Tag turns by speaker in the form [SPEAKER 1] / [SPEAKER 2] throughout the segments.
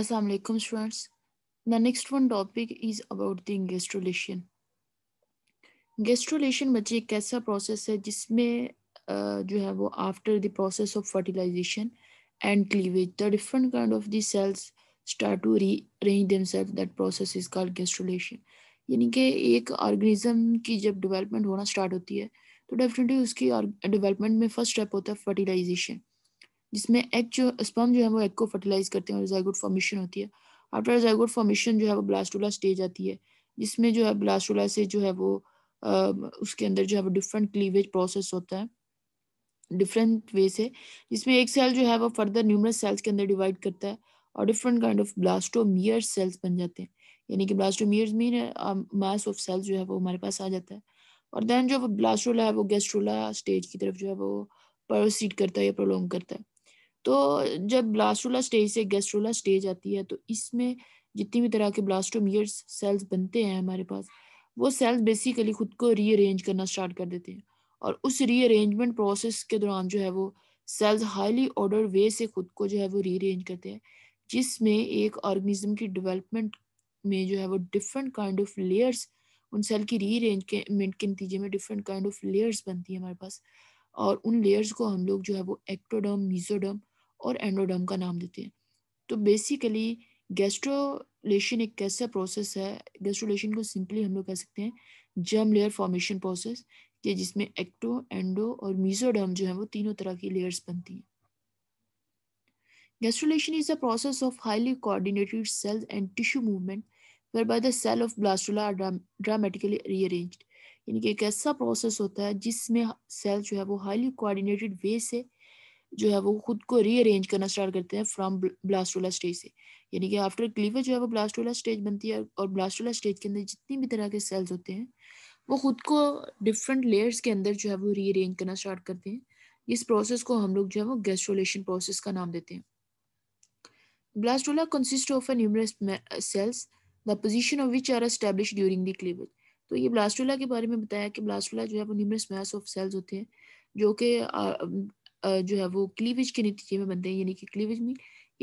[SPEAKER 1] Assalamu alaikum students. The next one topic is about the gastrulation. गेस्ट्रोलेशन बच्चे एक ऐसा process है जिसमें जो है वो after the process of fertilisation and cleavage the different kind of the cells start to rearrange them self that process is called gastrulation यानी कि एक ऑर्गेनिज्म की जब डेवलपमेंट होना स्टार्ट होती है तो डेफिनेटली उसकी डेवलपमेंट में फर्स्ट स्टेप होता है फर्टिलाइजेशन जिसमें एग जो स्पर्म जो है वो एग को फर्टिलाइज करते हैं और जायगोट फॉर्मेशन होती है आफ्टर जायगोट फॉर्मेशन जो है वो ब्लास्टोला स्टेज आती है जिसमें जो है ब्लास्टोला से जो है वो उसके अंदर जो है वो डिफरेंट क्लीवेज प्रोसेस होता है डिफरेंट वे से जिसमें एक सेल जो है वो फर्दर न्यूमरस सेल्स के अंदर डिवाइड करता है और different kind of blastomere cells बन जाते हैं यानी कि blastomere mean mass of cells जो है वो हमारे पास आ जाता है और देन जो ब्लास्ट्रोला है वो गेस्ट्रोला स्टेज की तरफ जो है वो प्रोसीड करता है या प्रोलोंग करता है तो जब ब्लास्टोला स्टेज से गैस्ट्रोला स्टेज आती है तो इसमें जितनी भी तरह के ब्लास्टोमियर सेल्स बनते हैं हमारे पास वो सेल्स बेसिकली खुद को रीअरेंज करना स्टार्ट कर देते हैं और उस रीअरेंजमेंट प्रोसेस के दौरान जो है वो सेल्स हाईली ऑर्डर वे से खुद को जो है वो रीअरेंज करते हैं जिसमें एक ऑर्गेनिज्म की डेवलपमेंट में जो है वो डिफरेंट काइंड ऑफ लेयर्स उन सेल की रीअरेंजमेंट के नतीजे में डिफरेंट काइंड ऑफ लेयर्स बनती है हमारे पास और उन लेयर्स को हम लोग जो है वो एक्टोडम मीजोडम और एंडोडर्म का नाम देते हैं तो बेसिकली गैस्ट्रोलेशन एक कैसा प्रोसेस है गैस्ट्रोलेशन को सिंपली हम लोग कह सकते हैं जर्म लेयर फॉर्मेशन प्रोसेस कि जिसमें एक्टो एंडो और मीजोडर्म जो है वो तीनों तरह की लेयर्स बनती हैं gastrulation is a process of highly coordinated cell and tissue movement whereby by the cell of blastula dram dramatically rearranged. यानी कि एक ऐसा प्रोसेस होता है जिसमें सेल जो है वो हाईली कोऑर्डिनेटेड वे से जो है वो खुद को रीअरेंज करना स्टार्ट करते हैं फ्रॉम ब्लास्टोला स्टेज से यानी कि आफ्टर क्लीवर जो है वो ब्लास्टोला स्टेज बनती है और ब्लास्टोला स्टेज के अंदर जितनी भी तरह के सेल्स होते हैं वो खुद को डिफरेंट लेयर्स के अंदर जो है वो रीअरेंज करना स्टार्ट करते हैं इस प्रोसेस को हम लोग जो है वो गैस्ट्रोलेशन प्रोसेस का नाम देते हैं blastula consist of numerous cells the position of which are establish during the cleavage तो ये ब्लास्टोला के बारे में बताया कि ब्लास्टोला जो है वो न्यूमरस मैस ऑफ सेल्स होते हैं जो कि जो है वो क्लीवेज के नतीजे में बनते हैं यानी कि क्लीवेज में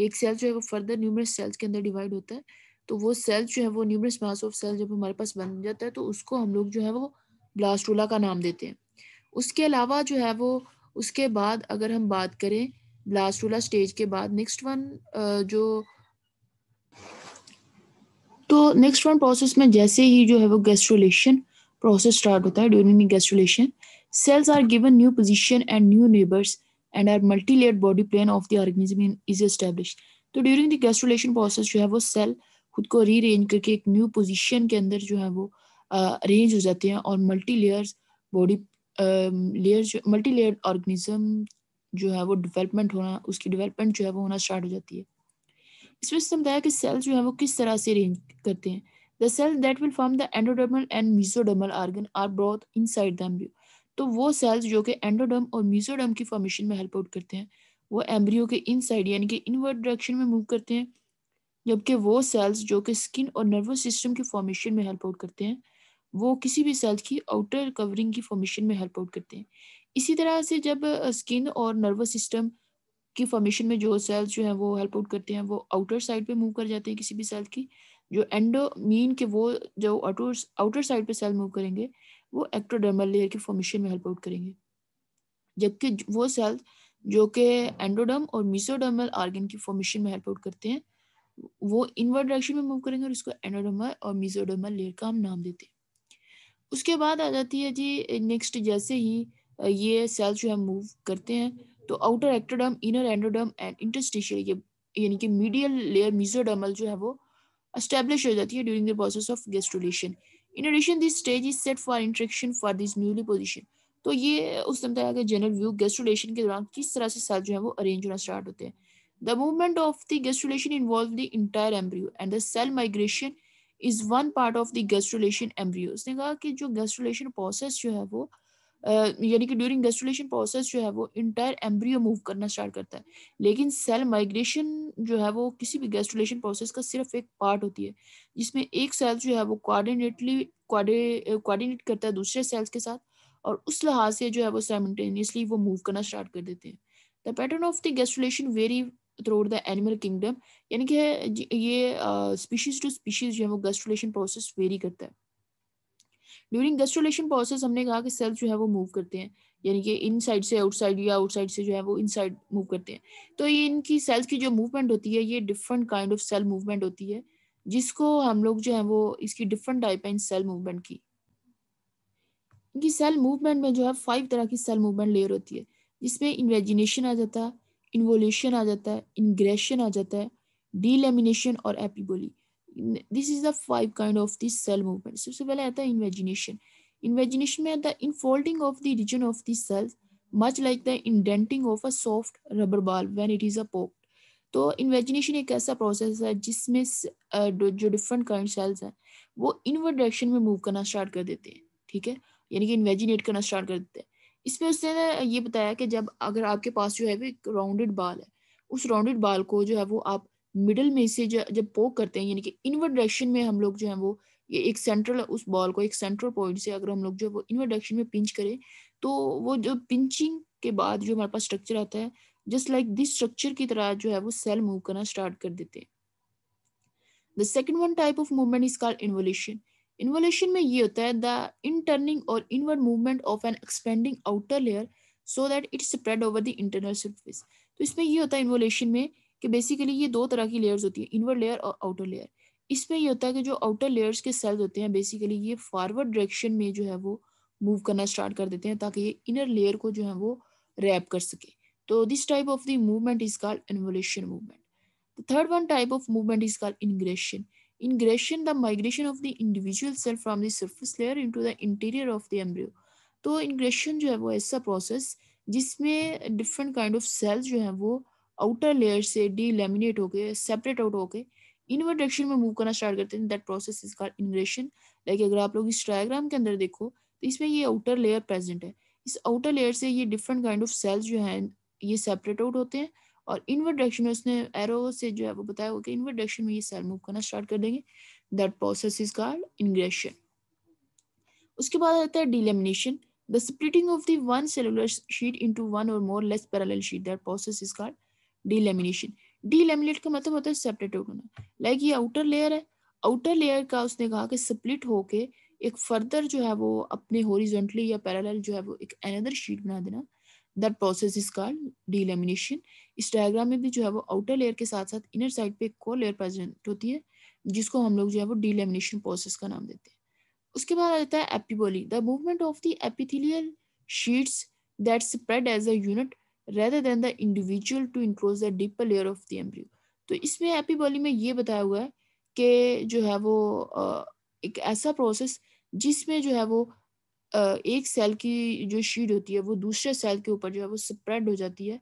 [SPEAKER 1] एक सेल जो है वो फर्दर न्यूमरस सेल्स के अंदर डिवाइड होता है तो वो सेल्स जो है वो न्यूमरस मास ऑफ सेल्स जब हमारे पास बन जाता है तो उसको हम लोग जो है वो ब्लास्टोला का नाम देते हैं उसके अलावा जो है वो उसके बाद अगर हम बात करें ब्लास्टोला स्टेज के बाद नेक्स्ट वन जो तो नेक्स्ट वन प्रोसेस में जैसे ही जो है वो गैस्ट्रोलेशन प्रोसेस स्टार्ट होता है during gastrulation cells are given new position and new neighbours and a multi-layered body plane of the organism is established. तो ड्यूरिंग द गैस्ट्रोलेशन प्रोसेस जो है वो सेल खुद को रीअरेंज करके एक न्यू पोजिशन के अंदर जो है वो अरेंज हो जाते हैं और multi layers body layer multi layer organism जो है वो डेवलपमेंट होना उसकी डेवलपमेंट जो है वो होना स्टार्ट हो जाती है इसमें समझाया कि सेल्स जो है वो किस तरह से अरेंज करते हैं the cell that will form the endodermal and mesodermal organ are brought inside the embryo तो वो सेल्स जो कि एंडोडर्म और म्यूजोडर्म की फॉर्मेशन में हेल्प आउट करते हैं वो एम्ब्रियो के इनसाइड यानी कि इनवर्ड डायरेक्शन में मूव करते हैं जबकि वो सेल्स जो कि स्किन और नर्वस सिस्टम की फॉर्मेशन में हेल्प आउट करते हैं वो किसी भी सेल्स की आउटर कवरिंग की फॉर्मेशन में हेल्प आउट करते हैं इसी तरह से जब स्किन और नर्वस सिस्टम की फॉर्मेशन में जो सेल्स जो हैं वो हेल्प आउट करते हैं वो आउटर साइड पे मूव कर जाते हैं किसी भी सेल की जो एंडो मीन के वो जो आउटर आउटर साइड पे सेल मूव करेंगे वो एक्ट्रोडर्मल लेयर के फॉर्मेशन में हेल्प आउट करेंगे जबकि वो सेल जो कि एंडोडर्म और मिसोडर्मल आर्गन की फॉर्मेशन में हेल्प आउट करते हैं वो इनवर्ड डायरेक्शन में मूव करेंगे और उसको एंडोडर्मल और मिसोडर्मल लेयर का हम नाम देते हैं उसके बाद आ जाती है जी नेक्स्ट जैसे ही ये सेल्स जो है मूव करते हैं तो outer ectoderm inner endoderm and interstitial ये यानी कि मीडियल लेयर मिजोडर्मल जो है वो established हो जाती है during the process of gastrulation. In addition, this stage is set for interaction for this newly position. तो ये उस तरह का जनरल व्यू गेस्ट्रुलेशन के दौरान किस तरह से सेल जो है वो अरेंज होना स्टार्ट होते हैं the movement of the gastrulation involve the entire embryo and the cell migration is one part of the gastrulation embryo उसने कहा कि जो गेस्ट्रुलेशन प्रोसेस जो है वो यानी कि ड्यूरिंग गेस्टोलेशन प्रोसेस जो है वो इंटायर एम्ब्रियो मूव करना स्टार्ट करता है लेकिन सेल माइग्रेशन जो है वो किसी भी गेस्टोलेशन प्रोसेस का सिर्फ एक पार्ट होती है जिसमें एक सेल जो है वो कोऑर्डिनेटली कोऑर्डिनेट करता है दूसरे सेल्स के साथ और उस लिहाज से जो है वो साइमल्टेनियसली वो मूव करना स्टार्ट कर देते हैं the pattern of the gastrulation vary throughout the animal kingdom यानी कि ये स्पीशीज टू स्पीशीज जो है वो गेस्टुलेशन प्रोसेस वेरी करता है ड्यूरिंग गेस्ट्रोलेशन प्रोसेस हमने कहा कि सेल्स जो है वो मूव करते हैं यानी कि इन साइड से आउटसाइड या आउटसाइड से जो है वो इन साइड मूव करते हैं तो ये इनकी सेल्स की जो मूवमेंट होती है ये different kind of cell movement होती है जिसको हम लोग जो है वो इसकी डिफरेंट टाइप है इन सेल मूवमेंट की इनकी सेल मूवमेंट में जो है फाइव तरह की सेल मूवमेंट लेयर होती है जिसमें इन्वेजिनेशन आ जाता है इन्वोल्यूशन आ जाता है इनग्रेशन आ जाता है डीलेमिनेशन और epiboly this is the five kind of this cell movement सबसे पहले आता है इन्वेजिनेशन इन्वेजिनेशन में आता है infolding of the region of this cell much like the indenting of a soft rubber ball when it is a पोप तो invagination एक ऐसा प्रोसेस है जिसमें जो डिफरेंट काइंड सेल्स हैं वो इनवर्ड डायरेक्शन में मूव करना स्टार्ट कर देते हैं ठीक है यानी कि इन्वेजिनेट करना स्टार्ट कर देते हैं इसमें उसने ये बताया कि जब अगर आपके पास जो है वो एक राउंडेड बाल है उस राउंडेड बाल को जो है वो आप मिडल में से जब पोक करते हैं यानी कि इनवर्ड डायरेक्शन में हम लोग जो है वो ये एक सेंट्रल उस बॉल को एक सेंट्रल पॉइंट से अगर हम लोग जो है वो इनवर्ड डायरेक्शन में पिंच करें तो वो जो पिंचिंग के बाद जो हमारे पास स्ट्रक्चर आता है जस्ट लाइक दिस स्ट्रक्चर की तरह जो है वो सेल मूव करना स्टार्ट कर देते हैं the second one type of movement is called involution involution में ये होता है द इंटर्निंग और inward movement of an expanding outer layer so that it spread over the internal surface तो इसमें ये होता है इन्वोल्यूशन में कि बेसिकली ये दो तरह की लेयर्स होती है इनवर लेयर और आउटर लेयर इसमें ये होता है कि जो आउटर लेयर्स के सेल्स होते हैं बेसिकली ये फॉरवर्ड डायरेक्शन में जो है वो मूव करना स्टार्ट कर देते हैं ताकि ये इनर लेयर को जो है वो रैप कर सके तो this type of the movement is called involution movement the third one type of movement is called ingression ingression the migration of the individual cell from the surface layer in the interior of the embryo तो ingression जो है वो ऐसा process जिसमें different kind of cells जो है वो outer layer से डी लेमिनेट होके सेपरेट आउट होके इनवर्ट डायरेक्शन में मूव करना स्टार्ट करते हैं that process is called ingression like अगर आप लोग इस डायग्राम के अंदर देखो तो इसमें ये आउटर लेयर प्रेजेंट है इस आउटर लेयर से ये डिफरेंट काइंड ऑफ सेल्स जो हैं ये सेपरेट आउट होते हैं और इनवर्ट डायरेक्शन में उसने एरो से जो है वो बताया होगा कि डायरेक्शन में ये सेल मूव करना स्टार्ट कर देंगे that process is called ingression उसके बाद आता है delamination the splitting of the one cellular sheet into one और more less parallel sheet that process is called delamination delaminate का मतलब होता है सेपरेट होना लाइक ये आउटर लेयर है आउटर लेयर का उसने कहा कि स्प्लिट होके एक फर्दर जो है वो अपने होरिजेंटली या पैरेलल जो है वो एक अनदर शीट बना देना that process is called delamination इस डायग्राम में भी जो है वो आउटर लेयर के साथ साथ इनर साइड पे एक कोर लेयर प्रेजेंट होती है जिसको हम लोग जो है वो डीलेमिनेशन प्रोसेस का नाम देते हैं उसके बाद आ जाता है epiboly the movement of the epithelial sheets that spread as a unit rather than the individual to enclose the deeper layer of the embryo तो इसमें एपी बॉली में ये बताया हुआ है कि जो है वो एक ऐसा प्रोसेस जिसमें जो है वो एक सेल की जो शीट होती है वो दूसरे सेल के ऊपर जो है वो स्प्रेड हो जाती है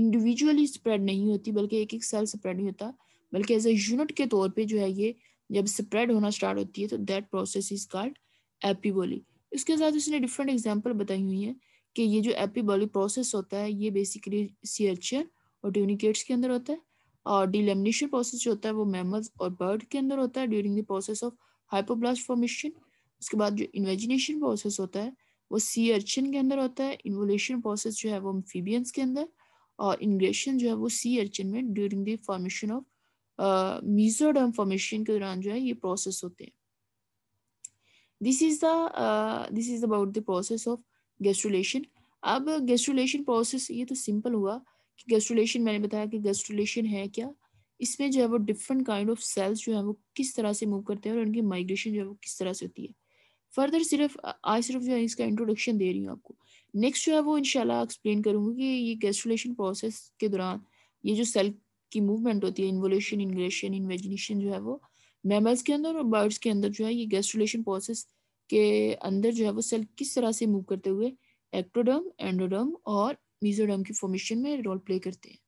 [SPEAKER 1] इंडिविजुअली स्प्रेड नहीं होती बल्कि एक एक सेल स्प्रेड नहीं होता बल्कि एज ए यूनिट के तौर पे जो है ये जब स्प्रेड होना स्टार्ट होती है तो दैट प्रोसेस इज कॉल्ड बॉली इसके साथ इसने डिफरेंट एग्जाम्पल बताई हुई है कि ये जो एपीबॉलिक प्रोसेस होता है ये बेसिकली सी एच सीएचर और ट्यूनिकेट्स के अंदर होता है और डिलेमिनेशन प्रोसेस जो होता है वो मैमल्स और बर्ड के अंदर होता है during the process of hypoblast formation उसके बाद जो इन्वेजिनेशन प्रोसेस होता है वो सी अर्चन के अंदर होता है इन्वोलेशन प्रोसेस जो है वो फीबियंस के अंदर और इन्ग्रेशन जो है वो सी अर्चन में during the formation of mesoderm formation के दौरान जो है ये प्रोसेस होते हैं this is the this is about the process of gastrulation अब गेस्ट्रुलेशन प्रोसेस ये तो सिंपल हुआ कि गेस्ट्रुलेशन मैंने बताया कि गेस्ट्रुलेशन है क्या इसमें जो है वो डिफरेंट काइंड ऑफ सेल्स जो है वो किस तरह से मूव करते हैं और उनकी माइग्रेशन जो है वो किस तरह से होती है फर्दर सिर्फ आज सिर्फ जो है इसका इंट्रोडक्शन दे रही हूँ आपको नेक्स्ट जो है वो इनशाला एक्सप्लेन करूँगी कि ये गेस्ट्रुलेशन प्रोसेस के दौरान ये जो सेल की मूवमेंट होती है इन्वोल्यूशन इनग्रेशन इन्वेजिनेशन जो है वो मेमल्स के अंदर और बर्ड्स के अंदर जो है ये गेस्ट्रुलेशन प्रोसेस के अंदर जो है वो सेल किस तरह से मूव करते हुए एक्टोडर्म एंडोडर्म और मीजोडर्म की फॉर्मेशन में रोल प्ले करते हैं